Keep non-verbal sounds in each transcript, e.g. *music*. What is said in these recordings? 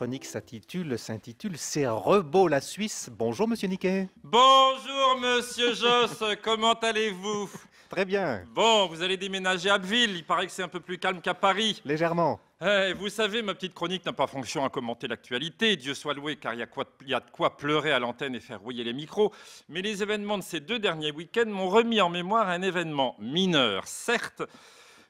chronique s'intitule, s'intitule C'est Rebeau la Suisse. Bonjour, monsieur Niquet. Bonjour, monsieur Joss, *laughs* Comment allez-vous Très bien. Bon, vous allez déménager à Abbeville. Il paraît que c'est un peu plus calme qu'à Paris. Légèrement. Eh, vous savez, ma petite chronique n'a pas fonction à commenter l'actualité, Dieu soit loué, car il y, a de quoi pleurer à l'antenne et faire rouiller les micros. Mais les événements de ces deux derniers week-ends m'ont remis en mémoire un événement mineur, certes,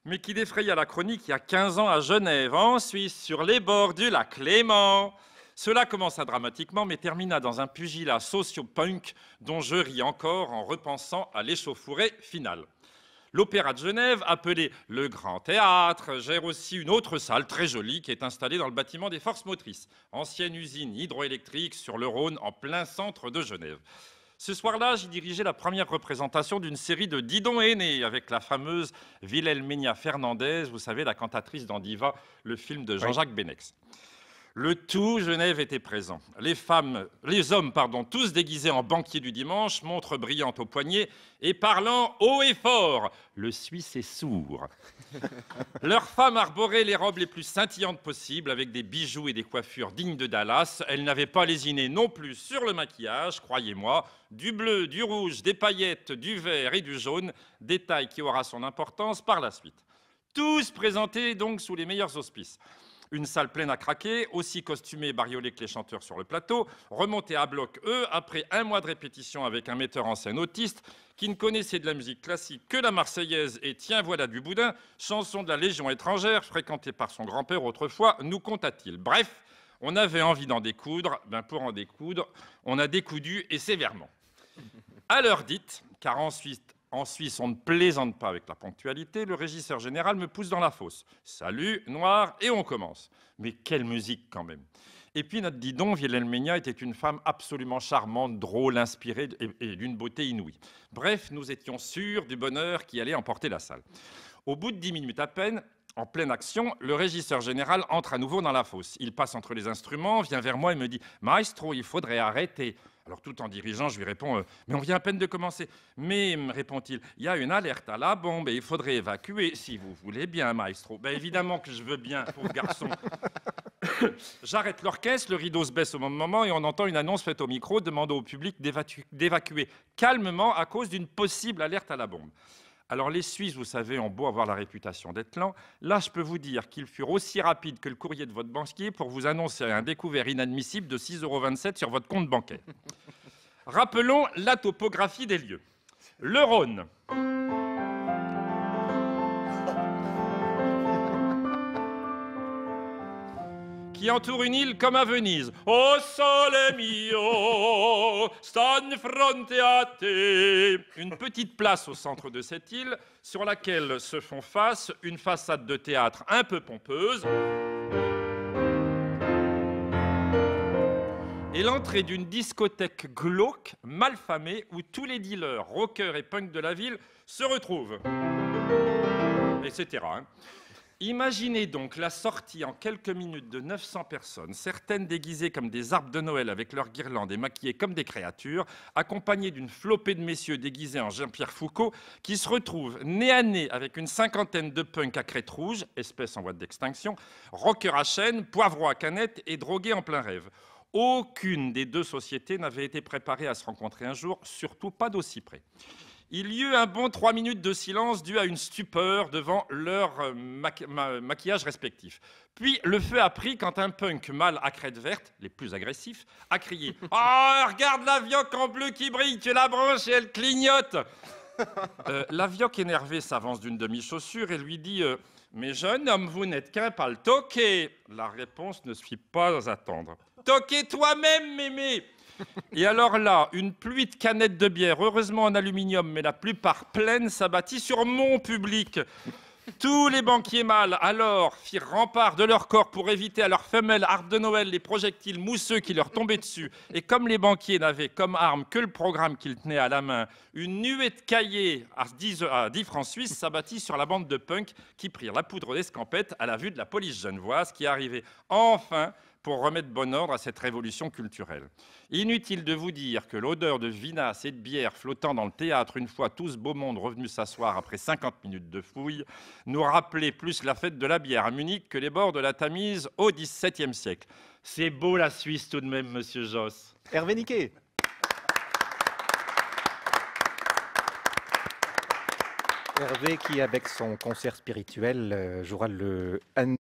mais qui défraya la chronique il y a 15 ans à Genève, en Suisse, sur les bords du lac Léman. Cela commença dramatiquement, mais termina dans un pugilat sociopunk dont je ris encore en repensant à l'échauffourée finale. L'Opéra de Genève, appelé le Grand Théâtre, gère aussi une autre salle très jolie qui est installée dans le bâtiment des forces motrices, ancienne usine hydroélectrique sur le Rhône en plein centre de Genève. Ce soir-là, j'ai dirigé la première représentation d'une série de Didon aînés avec la fameuse Wilhelmina Fernandez, vous savez, la cantatrice d'Andiva, le film de Jean-Jacques bénex Benex. Le tout Genève était présent. Les femmes, les hommes, pardon, tous déguisés en banquiers du dimanche, montre brillantes au poignet et parlant haut et fort. Le Suisse est sourd. *laughs* Leurs femmes arboraient les robes les plus scintillantes possibles avec des bijoux et des coiffures dignes de Dallas. Elles n'avaient pas lésiné non plus sur le maquillage, croyez-moi. Du bleu, du rouge, des paillettes, du vert et du jaune, détail qui aura son importance par la suite. Tous présentés donc sous les meilleurs auspices. Une salle pleine à craquer, aussi costumée et bariolée que les chanteurs sur le plateau, remontée à bloc, eux, après un mois de répétition avec un metteur en scène autiste qui ne connaissait de la musique classique que la Marseillaise et Tiens, voilà du boudin, chanson de la Légion étrangère fréquentée par son grand-père autrefois, nous conta-t-il. Bref, on avait envie d'en découdre, ben, pour en découdre, on a découdu et sévèrement. À l'heure dite, car ensuite en Suisse, on ne plaisante pas avec la ponctualité. Le régisseur général me pousse dans la fosse. Salut, noir, et on commence. Mais quelle musique quand même. Et puis notre Didon, Ménia, était une femme absolument charmante, drôle, inspirée et, d'une beauté inouïe. Bref, nous étions sûrs du bonheur qui allait emporter la salle. Au bout de dix minutes à peine, en pleine action, le régisseur général entre à nouveau dans la fosse. Il passe entre les instruments, vient vers moi et me dit Maestro, il faudrait arrêter. Alors tout en dirigeant, je lui réponds euh, Mais on vient à peine de commencer. Mais, me répond-il, il y a une alerte à la bombe et il faudrait évacuer, si vous voulez bien, maestro. Ben, évidemment que je veux bien, pauvre garçon. *laughs* J'arrête l'orchestre, le rideau se baisse au même moment et on entend une annonce faite au micro demandant au public d'évacuer calmement à cause d'une possible alerte à la bombe. Alors les Suisses, vous savez, ont beau avoir la réputation d'être lents. Là, je peux vous dire qu'ils furent aussi rapides que le courrier de votre banquier pour vous annoncer un découvert inadmissible de 6,27 euros sur votre compte bancaire. Rappelons la topographie des lieux. Le Rhône. qui entoure une île comme à Venise. Oh sole mio, stan fronte a te. Une petite place au centre de cette île sur laquelle se font face une façade de théâtre un peu pompeuse. et l'entrée d'une discothèque glauque, malfamée, où tous les dealers, rockers et punks de la ville se retrouvent. Etc. Imaginez donc la sortie en quelques minutes de 900 personnes, certaines déguisées comme des arbres de Noël avec leurs guirlandes et maquillées comme des créatures, accompagnées d'une flopée de messieurs déguisés en Jean-Pierre Foucault, qui se retrouvent nez à nez avec une cinquantaine de punks à crête rouge, espèce en voie d'extinction, rockers à chaîne, poivrons à canette et drogués en plein rêve. Aucune des deux sociétés n'avait été préparée à se rencontrer un jour, surtout pas d'aussi près. Il y eut un bon trois minutes de silence dû à une stupeur devant leur euh, maquillage respectif. Puis le feu a pris quand un punk mâle à crête verte, les plus agressifs, a crié « Oh, regarde la vioque en bleu qui brille, tu la branches et elle clignote !» euh, La vioque énervée s'avance d'une demi-chaussure et lui dit euh, mais jeune homme, vous n'êtes qu'un pâle. toqué. La réponse ne suffit pas à attendre. Toquez toi-même, mémé Et alors là, une pluie de canettes de bière, heureusement en aluminium, mais la plupart pleine, s'abattit sur mon public. Tous les banquiers mâles, alors, firent rempart de leur corps pour éviter à leurs femelles art de Noël les projectiles mousseux qui leur tombaient dessus. Et comme les banquiers n'avaient comme arme que le programme qu'ils tenaient à la main, une nuée de cahiers à 10, à francs suisses s'abattit sur la bande de punks qui prirent la poudre d'escampette à la vue de la police genevoise qui arrivait enfin pour remettre bon ordre à cette révolution culturelle. Inutile de vous dire que l'odeur de vinasse et de bière flottant dans le théâtre une fois tous ce beau monde revenu s'asseoir après 50 minutes de fouille nous rappelait plus la fête de la bière à Munich que les bords de la Tamise au XVIIe siècle. C'est beau la Suisse tout de même, monsieur Joss. Hervé Niquet Hervé qui, avec son concert spirituel, euh, jouera le